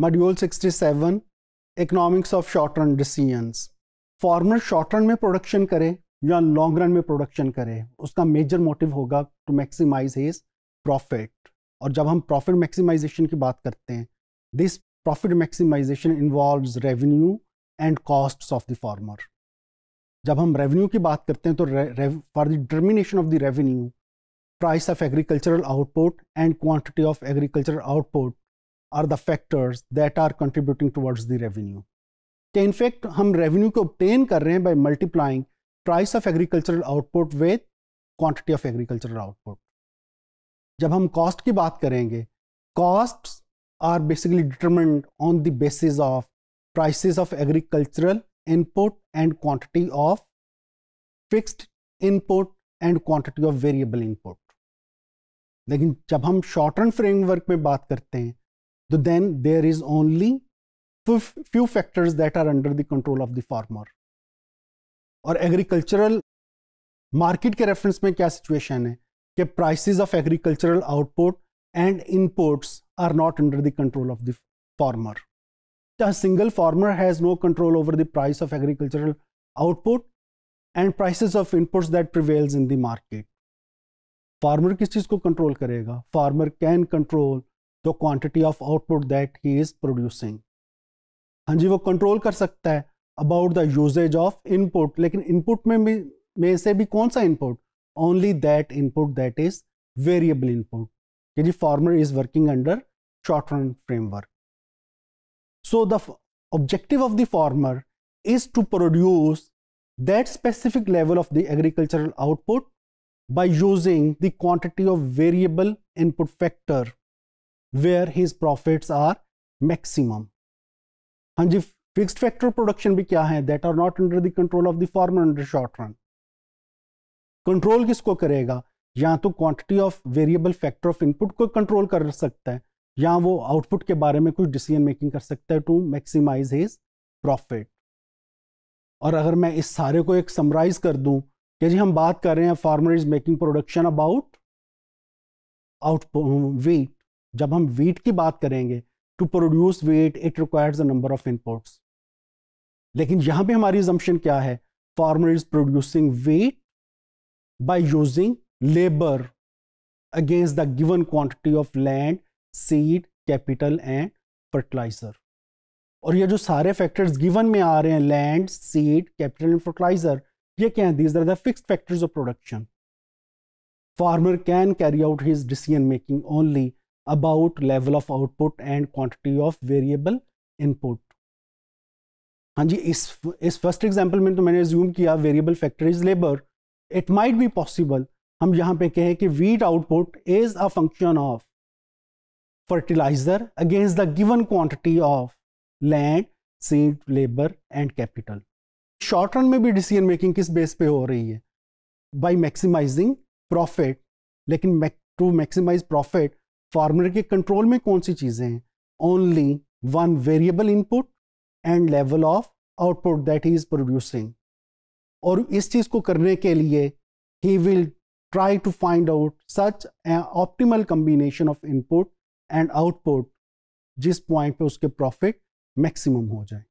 Module 67 economics of short run decisions farmer short run में production करे या long run में प्रोडक्शन करे उसका मेजर मोटिव होगा टू मैक्सिमाइज हिज प्रॉफिट और जब हम प्रॉफिट मैक्सिमाइजेशन की बात करते हैं this profit maximisation involve revenue and cost of the farmer जब हम रेवेन्यू की बात करते हैं तो for the determination of the revenue price of agricultural output and quantity of agricultural output are the factors that are contributing towards the revenue कि in fact हम revenue को ऑप्टेन कर रहे हैं by multiplying price of agricultural output with quantity of agricultural output जब हम cost की बात करेंगे cost are basically determined on the basis of prices of agricultural input and quantity of fixed input and quantity of variable input लेकिन जब हम short run framework में बात करते हैं then there is only few factors that are under the control of the farmer or agricultural market reference mein kya situation hai ke prices of agricultural output and imports are not under the control of the farmer a single farmer has no control over the price of agricultural output and prices of inputs that prevails in the market farmer kis cheez ko control farmer can control the quantity of output that he is producing. हाँ जी वो control कर about the usage of input, लेकिन input में में से भी कौन input? Only that input that is variable input. कि जी farmer is working under short run framework. So the objective of the farmer is to produce that specific level of the agricultural output by using the quantity of variable input factor. Where his profits are maximum हाँ जी fixed factor production भी क्या है that are not under the control of the farmer under short run control किसको करेगा या तो quantity of variable factor of input को कंट्रोल कर सकता है या वो आउटपुट के बारे में कुछ डिसीजन मेकिंग कर सकता है टू मैक्सिमाइज हिज प्रॉफिट और अगर मैं इस सारे को एक समराइज कर दूं कि जी हम बात कर रहे हैं farmer is making production about out wheat जब हम वीट की बात करेंगे to produce wheat it requires a number of inputs लेकिन यहां पे हमारी जम्पशन क्या है farmer is producing wheat by using labour against the given quantity of land seed capital and fertiliser और ये जो सारे फैक्टर्स गिवन में आ रहे हैं land seed capital and fertiliser ये क्या है these are the fix factors of production farmer can carry out his decision making only about level of output and quantity of variable input हाँ जी इस इस फर्स्ट एग्जाम्पल में तो मैंने assume किया variable factor is labour it might be possible हम यहाँ पे कहें कि wheat output is a function of fertiliser against the given quantity of land seed labour and capital short run में भी डिसीजन मेकिंग किस बेस पे हो रही है बाय मैक्सिमाइजिंग प्रॉफिट लेकिन टू मैक्सिमाइज प्रॉफिट फार्मर के कंट्रोल में कौन सी चीज़ें हैं only one variable input and level of output that is producing और इस चीज़ को करने के लिए ही will try to find out such an combination of input and output जिस पॉइंट पे उसके प्रॉफिट मैक्सिमम हो जाए